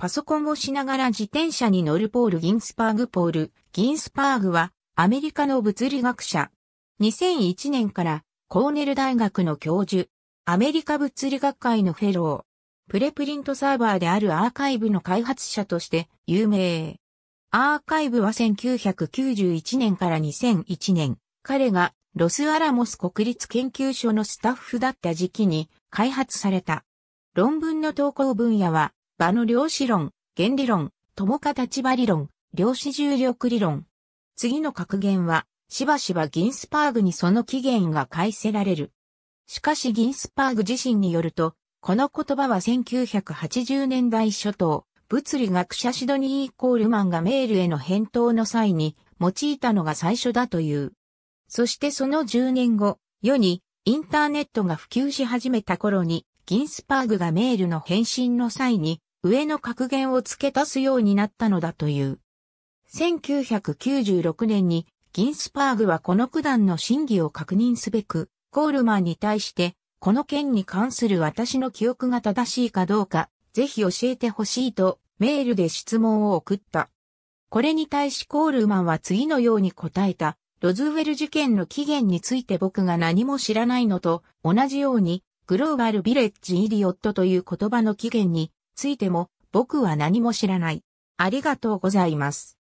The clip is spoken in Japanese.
パソコンをしながら自転車に乗るポール・ギンスパーグポール・ギンスパーグはアメリカの物理学者。2001年からコーネル大学の教授。アメリカ物理学会のフェロー。プレプリントサーバーであるアーカイブの開発者として有名。アーカイブは1991年から2001年、彼がロスアラモス国立研究所のスタッフだった時期に開発された。論文の投稿分野は場の量子論、原理論、友か立場理論、量子重力理論。次の格言は、しばしばギンスパーグにその起源が返せられる。しかしギンスパーグ自身によると、この言葉は1980年代初頭、物理学者シドニー・イコールマンがメールへの返答の際に用いたのが最初だという。そしてその10年後、世にインターネットが普及し始めた頃に、ギンスパーグがメールの返信の際に上の格言を付け足すようになったのだという。1996年にギンスパーグはこの九段の真偽を確認すべく、コールマンに対して、この件に関する私の記憶が正しいかどうか、ぜひ教えてほしいとメールで質問を送った。これに対しコールマンは次のように答えた。ロズウェル事件の起源について僕が何も知らないのと同じように、グローバルビレッジイディオットという言葉の起源についても僕は何も知らない。ありがとうございます。